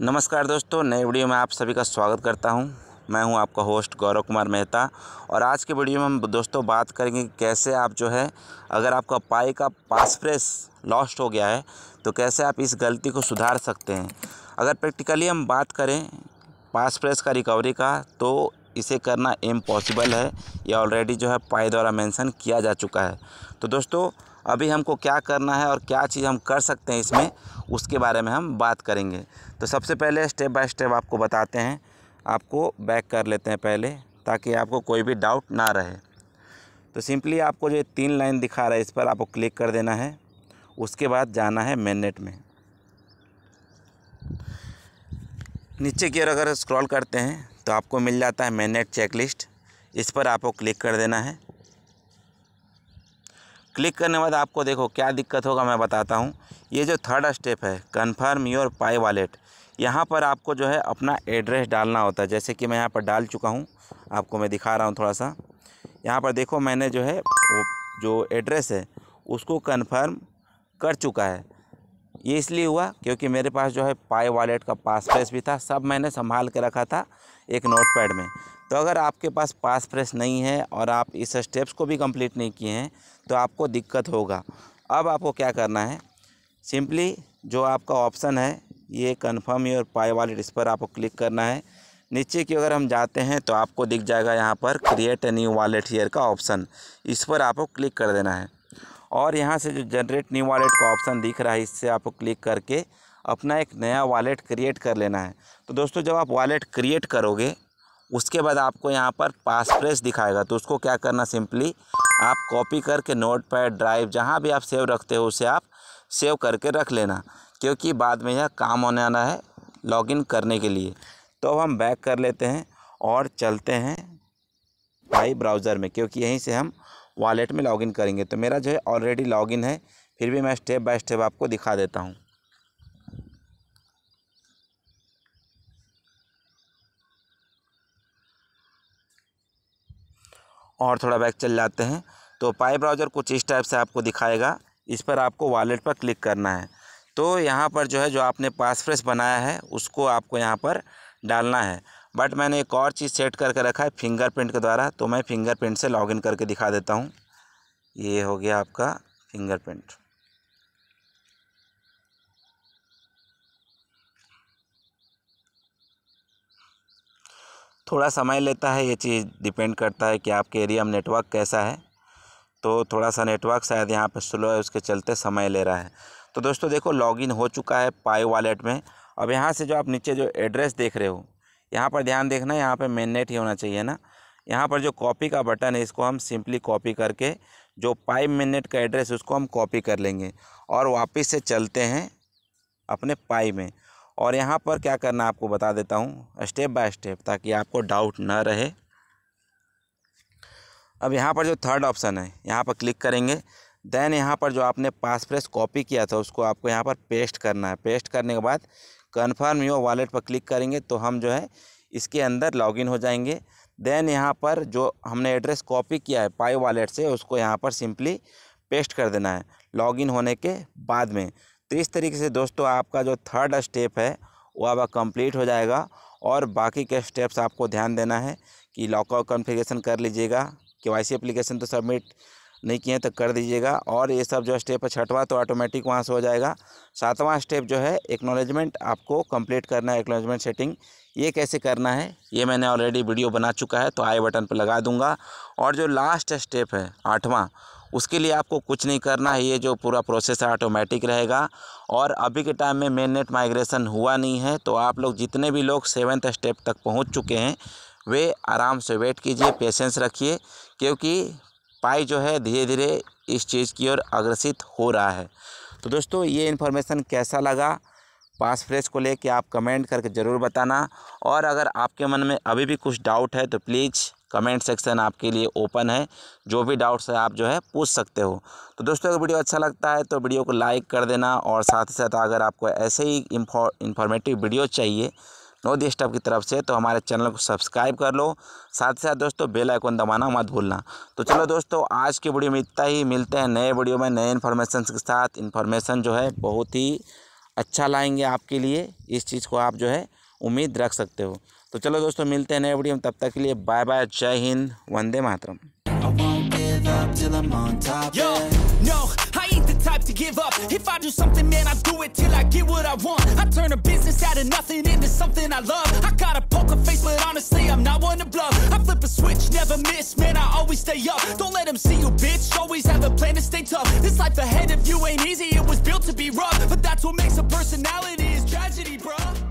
नमस्कार दोस्तों नए वीडियो में आप सभी का स्वागत करता हूं मैं हूं आपका होस्ट गौरव कुमार मेहता और आज के वीडियो में हम दोस्तों बात करेंगे कैसे आप जो है अगर आपका पाई का पासप्रेस लॉस्ट हो गया है तो कैसे आप इस गलती को सुधार सकते हैं अगर प्रैक्टिकली हम बात करें पासप्रेस का रिकवरी का तो इसे करना इम्पॉसिबल है ये ऑलरेडी जो है पाई द्वारा मैंसन किया जा चुका है तो दोस्तों अभी हमको क्या करना है और क्या चीज़ हम कर सकते हैं इसमें उसके बारे में हम बात करेंगे तो सबसे पहले स्टेप बाय स्टेप आपको बताते हैं आपको बैक कर लेते हैं पहले ताकि आपको कोई भी डाउट ना रहे तो सिंपली आपको जो तीन लाइन दिखा रहा है इस पर आपको क्लिक कर देना है उसके बाद जाना है मेननेट में नीचे की ओर अगर स्क्रॉल करते हैं तो आपको मिल जाता है मेननेट चेकलिस्ट इस पर आपको क्लिक कर देना है क्लिक करने बाद आपको देखो क्या दिक्कत होगा मैं बताता हूँ ये जो थर्ड स्टेप है कन्फर्म योर पाई वॉलेट यहाँ पर आपको जो है अपना एड्रेस डालना होता है जैसे कि मैं यहाँ पर डाल चुका हूँ आपको मैं दिखा रहा हूँ थोड़ा सा यहाँ पर देखो मैंने जो है वो जो एड्रेस है उसको कन्फर्म कर चुका है ये इसलिए हुआ क्योंकि मेरे पास जो है पाई वॉलेट का पास प्रेस भी था सब मैंने संभाल के रखा था एक नोट पैड में तो अगर आपके पास पास प्रेस नहीं है और आप इस स्टेप्स को भी कंप्लीट नहीं किए हैं तो आपको दिक्कत होगा अब आपको क्या करना है सिंपली जो आपका ऑप्शन है ये कन्फर्म योर पाई वॉलेट इस पर आपको क्लिक करना है नीचे की अगर हम जाते हैं तो आपको दिख जाएगा यहाँ पर create a new wallet here का ऑप्शन इस पर आपको क्लिक कर देना है और यहाँ से जो जनरेट न्यू वॉलेट का ऑप्शन दिख रहा है इससे आपको क्लिक करके अपना एक नया वॉलेट क्रिएट कर लेना है तो दोस्तों जब आप वॉलेट क्रिएट करोगे उसके बाद आपको यहाँ पर पासप्रेस दिखाएगा तो उसको क्या करना सिंपली आप कॉपी करके नोट पैड ड्राइव जहाँ भी आप सेव रखते हो उसे आप सेव करके रख लेना क्योंकि बाद में यह काम होने आना है लॉगिन करने के लिए तो अब हम बैक कर लेते हैं और चलते हैं भाई ब्राउज़र में क्योंकि यहीं से हम वॉलेट में लॉगिन करेंगे तो मेरा जो है ऑलरेडी लॉगिन है फिर भी मैं स्टेप बाय स्टेप आपको दिखा देता हूँ और थोड़ा बैक चल जाते हैं तो पाई ब्राउज़र कुछ इस टाइप से आपको दिखाएगा इस पर आपको वॉलेट पर क्लिक करना है तो यहाँ पर जो है जो आपने पास बनाया है उसको आपको यहाँ पर डालना है बट मैंने एक और चीज़ सेट करके रखा है फिंगरप्रिंट के द्वारा तो मैं फिंगरप्रिंट से लॉगिन करके दिखा देता हूँ ये हो गया आपका फिंगरप्रिंट थोड़ा समय लेता है ये चीज़ डिपेंड करता है कि आपके एरिया में नेटवर्क कैसा है तो थोड़ा सा नेटवर्क शायद यहाँ पर स्लो है उसके चलते समय ले रहा है तो दोस्तों देखो लॉगिन हो चुका है पाई वॉलेट में अब यहाँ से जो आप नीचे जो एड्रेस देख रहे हो यहाँ पर ध्यान देखना यहाँ पर मेन नेट ही होना चाहिए ना यहाँ पर जो कॉपी का बटन है इसको हम सिंपली कॉपी करके जो पाइप मिनट का एड्रेस उसको हम कॉपी कर लेंगे और वापस से चलते हैं अपने पाई में और यहाँ पर क्या करना आपको बता देता हूँ स्टेप बाय स्टेप ताकि आपको डाउट ना रहे अब यहाँ पर जो थर्ड ऑप्शन है यहाँ पर क्लिक करेंगे देन यहाँ पर जो आपने पासप्रेस कॉपी किया था उसको आपको यहाँ पर पेस्ट करना है पेस्ट करने के बाद कन्फर्म योर वॉलेट पर क्लिक करेंगे तो हम जो है इसके अंदर लॉगिन हो जाएंगे देन यहाँ पर जो हमने एड्रेस कॉपी किया है पाई वॉलेट से उसको यहाँ पर सिंपली पेस्ट कर देना है लॉगिन होने के बाद में तो इस तरीके से दोस्तों आपका जो थर्ड स्टेप है वो अब कंप्लीट हो जाएगा और बाकी के स्टेप्स आपको ध्यान देना है कि लॉकआउट कॉन्फ़िगरेशन कर लीजिएगा के वाई सी तो सबमिट नहीं किए तो कर दीजिएगा और ये सब जो स्टेप है छठवा तो ऑटोमेटिक वहाँ से हो जाएगा सातवां स्टेप जो है एक्नोलेजमेंट आपको कंप्लीट करना है एक्नोलेजमेंट सेटिंग ये कैसे करना है ये मैंने ऑलरेडी वीडियो बना चुका है तो आई बटन पर लगा दूंगा और जो लास्ट स्टेप है आठवां उसके लिए आपको कुछ नहीं करना है ये जो पूरा प्रोसेस है ऑटोमेटिक रहेगा और अभी के टाइम में मेन नेट माइग्रेशन हुआ नहीं है तो आप लोग जितने भी लोग सेवन्थ स्टेप तक पहुँच चुके हैं वे आराम से वेट कीजिए पेशेंस रखिए क्योंकि स्पाई जो है धीरे धीरे इस चीज़ की ओर अग्रसित हो रहा है तो दोस्तों ये इन्फॉर्मेशन कैसा लगा पास फ्रेश को लेके आप कमेंट करके ज़रूर बताना और अगर आपके मन में अभी भी कुछ डाउट है तो प्लीज़ कमेंट सेक्शन आपके लिए ओपन है जो भी डाउट्स है आप जो है पूछ सकते हो तो दोस्तों अगर वीडियो अच्छा लगता है तो वीडियो को लाइक कर देना और साथ ही साथ अगर आपको ऐसे ही इंफॉर्मेटिव वीडियो चाहिए नोदी स्टाफ की तरफ से तो हमारे चैनल को सब्सक्राइब कर लो साथ साथ दोस्तों बेल आइकन दबाना मत भूलना तो चलो दोस्तों आज की वीडियो में इतना ही मिलते हैं नए वीडियो में नए इन्फॉर्मेशन के साथ इन्फॉर्मेशन जो है बहुत ही अच्छा लाएंगे आपके लिए इस चीज़ को आप जो है उम्मीद रख सकते हो तो चलो दोस्तों मिलते हैं नए वीडियो में तब तक के लिए बाय बाय जय हिंद वंदे मातरम ain't the type to give up. If I do something, man, I do it till I get what I want. I turn a business out of nothing into something I love. I got a poker face, but honestly, I'm not one to bluff. I flip a switch, never miss, man, I always stay up. Don't let them see you, bitch. Always have a plan to stay tough. This life ahead of you ain't easy, it was built to be rough. But that's what makes a personality is tragedy, bruh.